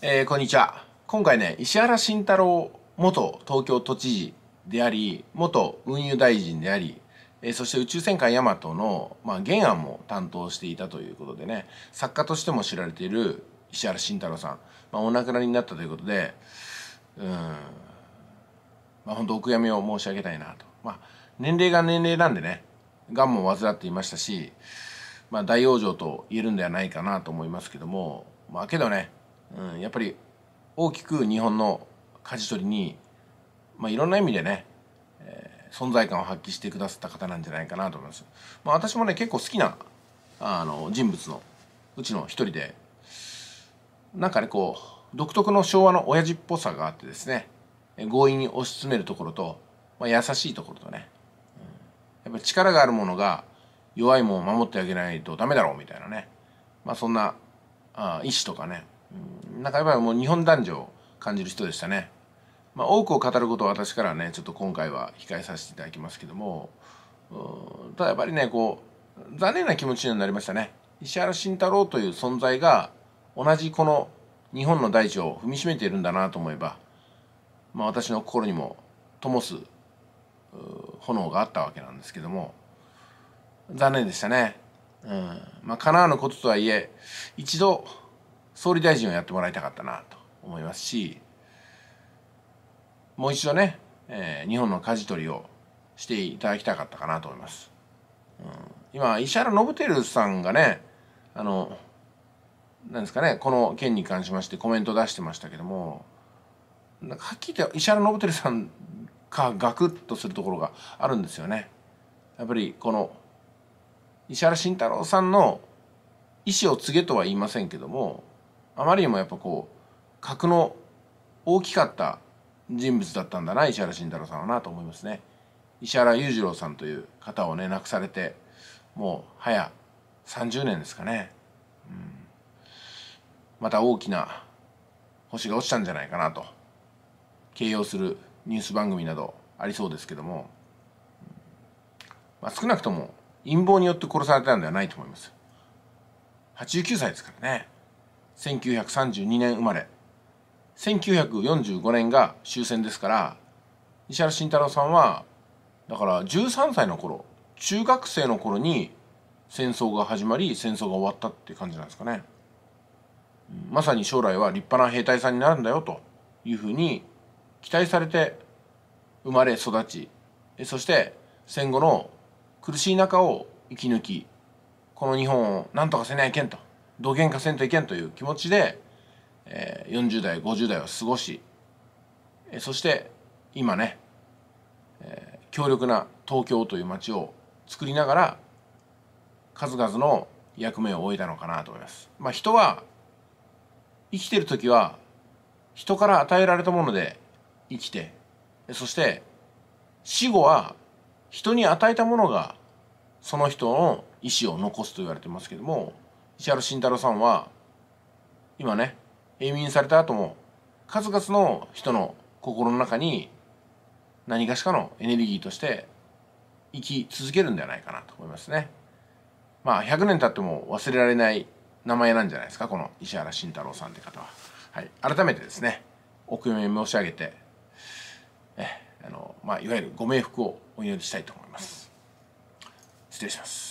えー、こんにちは。今回ね、石原慎太郎元東京都知事であり、元運輸大臣であり、えー、そして宇宙戦艦ヤマトの、まあ、原案も担当していたということでね、作家としても知られている石原慎太郎さん、まあ、お亡くなりになったということで、うん、まあ、本当お悔やみを申し上げたいなと。まあ、年齢が年齢なんでね、癌も患っていましたし、まあ、大往生と言えるんではないかなと思いますけども、まあ、けどね、うん、やっぱり大きく日本の舵取りに、まあ、いろんな意味でね、えー、存在感を発揮してくださった方なんじゃないかなと思います。まあ、私もね結構好きなあの人物のうちの一人でなんかねこう独特の昭和の親父っぽさがあってですね強引に押し詰めるところと、まあ、優しいところとね、うん、やっぱり力があるものが弱いもんを守ってあげないとダメだろうみたいなね、まあ、そんなあ意志とかねなんかやっぱりもう日本男女を感じる人でしたね。まあ、多くを語ることは私からねちょっと今回は控えさせていただきますけどもただやっぱりねこう残念な気持ちになりましたね石原慎太郎という存在が同じこの日本の大地を踏みしめているんだなと思えば、まあ、私の心にも灯す炎があったわけなんですけども残念でしたね。うんまあ、叶わぬこととはいえ一度総理大臣をやってもらいたかったなと思いますしもう一度ね、えー、日本の舵取りをしていただきたかったかなと思います、うん、今石原伸晃さんがねあのなんですかねこの件に関しましてコメント出してましたけどもなんかはっきり言って石原伸晃さんかガクッとするところがあるんですよね。やっぱりこの石原慎太郎さんの意思を告げとは言いませんけどもあまりにもやっぱこう格の大きかった人物だったんだな石原慎太郎さんはなと思いますね石原裕次郎さんという方をね亡くされてもう早30年ですかね、うん、また大きな星が落ちたんじゃないかなと形容するニュース番組などありそうですけども、まあ、少なくとも陰謀によって殺されたんではないと思います89歳ですからね1932年生まれ1945年が終戦ですから石原慎太郎さんはだから13歳の頃中学生の頃に戦争が始まり戦争が終わったって感じなんですかね。まさに将来は立派な兵隊さんになるんだよというふうに期待されて生まれ育ちそして戦後の苦しい中を生き抜きこの日本をなんとかせないけんとどげんかせんといけんという気持ちで、えー、40代50代を過ごし、えー、そして今ね、えー、強力な東京という街を作りながら数々の役目を終えたのかなと思います。まあ、人は生きてる時は人から与えられたもので生きてそして死後は人に与えたものがその人の意思を残すと言われてますけども石原慎太郎さんは今ね永眠された後も数々の人の心の中に何かしかのエネルギーとして生き続けるんではないかなと思いますね。まあ100年経っても忘れられない名前なんじゃないですかこの石原慎太郎さんって方は。はい、改めてですねお悔やみ申し上げてえあの、まあ、いわゆるご冥福をお祈りしたいと思います。失礼します。